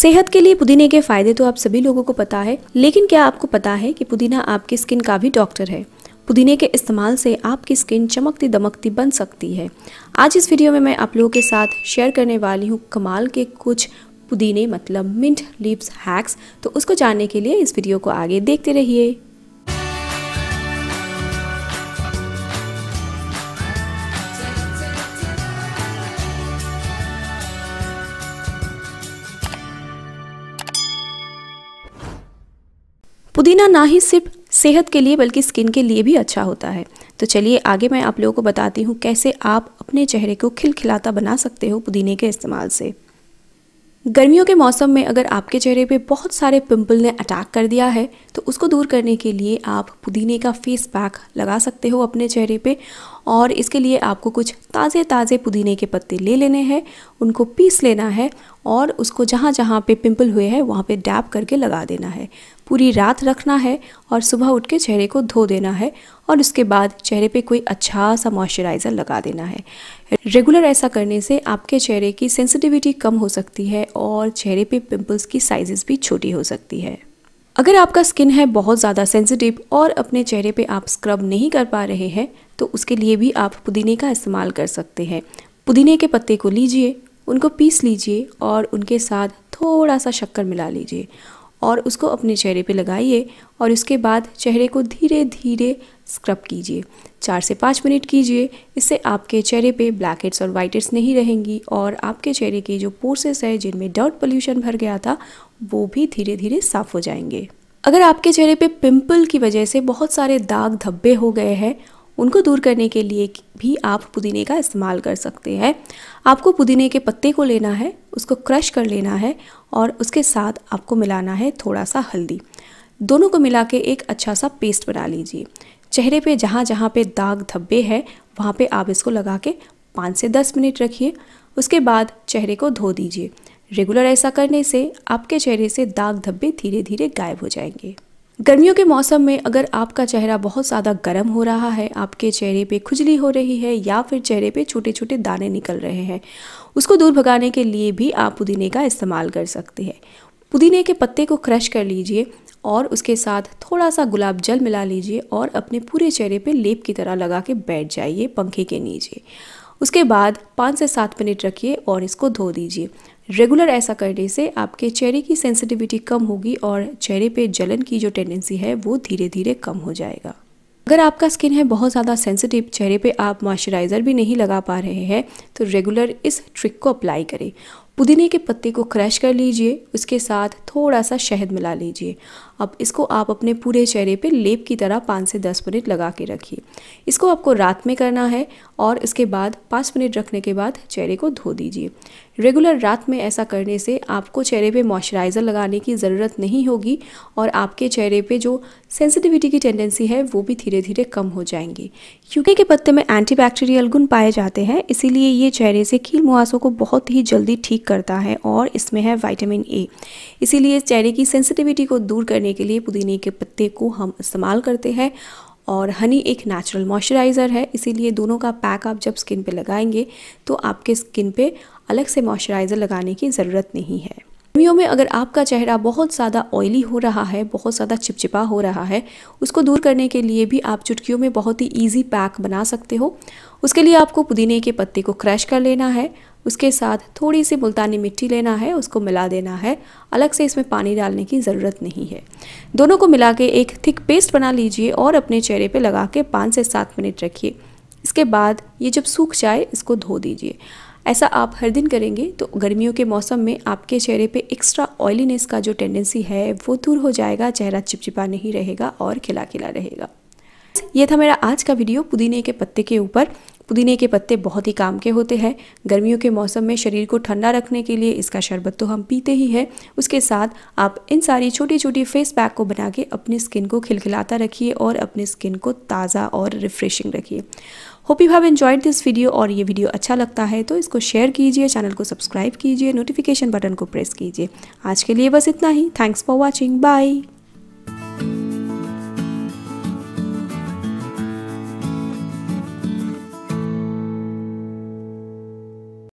सेहत के लिए पुदीने के फायदे तो आप सभी लोगों को पता है लेकिन क्या आपको पता है कि पुदीना आपकी स्किन का भी डॉक्टर है पुदीने के इस्तेमाल से आपकी स्किन चमकती दमकती बन सकती है आज इस वीडियो में मैं आप लोगों के साथ शेयर करने वाली हूँ कमाल के कुछ पुदीने मतलब मिंट लिप्स हैक्स तो उसको जानने के लिए इस वीडियो को आगे देखते रहिए पुदीना ना ही सिर्फ सेहत के लिए बल्कि स्किन के लिए भी अच्छा होता है तो चलिए आगे मैं आप लोगों को बताती हूँ कैसे आप अपने चेहरे को खिलखिलाता बना सकते हो पुदीने के इस्तेमाल से गर्मियों के मौसम में अगर आपके चेहरे पे बहुत सारे पिंपल ने अटैक कर दिया है तो उसको दूर करने के लिए आप पुदीने का फेस पैक लगा सकते हो अपने चेहरे पे और इसके लिए आपको कुछ ताज़े ताज़े पुदीने के पत्ते ले लेने हैं उनको पीस लेना है और उसको जहाँ जहाँ पे पिंपल हुए हैं वहाँ पे डैप करके लगा देना है पूरी रात रखना है और सुबह उठ के चेहरे को धो देना है और उसके बाद चेहरे पे कोई अच्छा सा मॉइस्चराइज़र लगा देना है रेगुलर ऐसा करने से आपके चेहरे की सेंसिटिविटी कम हो सकती है और चेहरे पे पिंपल्स की साइज़ भी छोटी हो सकती है अगर आपका स्किन है बहुत ज़्यादा सेंसिटिव और अपने चेहरे पे आप स्क्रब नहीं कर पा रहे हैं तो उसके लिए भी आप पुदीने का इस्तेमाल कर सकते हैं पुदीने के पत्ते को लीजिए उनको पीस लीजिए और उनके साथ थोड़ा सा शक्कर मिला लीजिए और उसको अपने चेहरे पे लगाइए और उसके बाद चेहरे को धीरे धीरे स्क्रब कीजिए चार से पाँच मिनट कीजिए इससे आपके चेहरे पे ब्लैक हेड्स और वाइट हेड्स नहीं रहेंगी और आपके चेहरे के जो पोर्सेस है जिनमें डर्ट पोल्यूशन भर गया था वो भी धीरे धीरे साफ हो जाएंगे अगर आपके चेहरे पे पिंपल की वजह से बहुत सारे दाग धब्बे हो गए हैं उनको दूर करने के लिए भी आप पुदीने का इस्तेमाल कर सकते हैं आपको पुदीने के पत्ते को लेना है उसको क्रश कर लेना है और उसके साथ आपको मिलाना है थोड़ा सा हल्दी दोनों को मिला के एक अच्छा सा पेस्ट बना लीजिए चेहरे पे जहाँ जहाँ पे दाग धब्बे हैं वहाँ पे आप इसको लगा के पाँच से दस मिनट रखिए उसके बाद चेहरे को धो दीजिए रेगुलर ऐसा करने से आपके चेहरे से दाग धब्बे धीरे धीरे गायब हो जाएंगे गर्मियों के मौसम में अगर आपका चेहरा बहुत ज़्यादा गर्म हो रहा है आपके चेहरे पे खुजली हो रही है या फिर चेहरे पे छोटे छोटे दाने निकल रहे हैं उसको दूर भगाने के लिए भी आप पुदीने का इस्तेमाल कर सकते हैं पुदीने के पत्ते को क्रश कर लीजिए और उसके साथ थोड़ा सा गुलाब जल मिला लीजिए और अपने पूरे चेहरे पर लेप की तरह लगा के बैठ जाइए पंखे के नीचे उसके बाद पाँच से सात मिनट रखिए और इसको धो दीजिए रेगुलर ऐसा करने से आपके चेहरे की सेंसिटिविटी कम होगी और चेहरे पे जलन की जो टेंडेंसी है वो धीरे धीरे कम हो जाएगा अगर आपका स्किन है बहुत ज़्यादा सेंसिटिव चेहरे पे आप मॉइस्चराइज़र भी नहीं लगा पा रहे हैं तो रेगुलर इस ट्रिक को अप्लाई करें पुदीने के पत्ते को क्रश कर लीजिए उसके साथ थोड़ा सा शहद मिला लीजिए अब इसको आप अपने पूरे चेहरे पे लेप की तरह पाँच से दस मिनट लगा के रखिए इसको आपको रात में करना है और इसके बाद पाँच मिनट रखने के बाद चेहरे को धो दीजिए रेगुलर रात में ऐसा करने से आपको चेहरे पे मॉइस्चराइज़र लगाने की ज़रूरत नहीं होगी और आपके चेहरे पे जो सेंसिटिविटी की टेंडेंसी है वो भी धीरे धीरे कम हो जाएंगी क्योंकि के पत्ते में एंटीबैक्टीरियल गुण पाए जाते हैं इसीलिए ये चेहरे से कील मुआसों को बहुत ही जल्दी ठीक करता है और इसमें है वाइटामिन ए इसीलिए चेहरे की सेंसिटिविटी को दूर करने के लिए पुदीने के पत्ते को हम इस्तेमाल करते हैं और हनी एक नेचुरल मॉइस्चराइज़र है इसीलिए दोनों का पैक आप जब स्किन पे लगाएंगे तो आपके स्किन पे अलग से मॉइस्चराइज़र लगाने की ज़रूरत नहीं है गर्मियों में अगर आपका चेहरा बहुत ज़्यादा ऑयली हो रहा है बहुत ज़्यादा चिपचिपा हो रहा है उसको दूर करने के लिए भी आप चुटकियों में बहुत ही ईजी पैक बना सकते हो उसके लिए आपको पुदीने के पत्ते को क्रश कर लेना है उसके साथ थोड़ी सी मुल्तानी मिट्टी लेना है उसको मिला देना है अलग से इसमें पानी डालने की ज़रूरत नहीं है दोनों को मिला के एक थिक पेस्ट बना लीजिए और अपने चेहरे पर लगा के पाँच से सात मिनट रखिए इसके बाद ये जब सूख जाए इसको धो दीजिए ऐसा आप हर दिन करेंगे तो गर्मियों के मौसम में आपके चेहरे पे एक्स्ट्रा ऑयलीनेस का जो टेंडेंसी है वो दूर हो जाएगा चेहरा चिपचिपा नहीं रहेगा और खिला खिला रहेगा ये था मेरा आज का वीडियो पुदीने के पत्ते के ऊपर पुदीने के पत्ते बहुत ही काम के होते हैं गर्मियों के मौसम में शरीर को ठंडा रखने के लिए इसका शरबत तो हम पीते ही हैं उसके साथ आप इन सारी छोटी छोटी फेस पैक को बना के अपनी स्किन को खिलखिलाता रखिए और अपनी स्किन को ताज़ा और रिफ्रेशिंग रखिए hope you have enjoyed this video और ये वीडियो अच्छा लगता है तो इसको शेयर कीजिए चैनल को सब्सक्राइब कीजिए नोटिफिकेशन बटन को प्रेस कीजिए आज के लिए बस इतना ही थैंक्स फॉर वॉचिंग बाय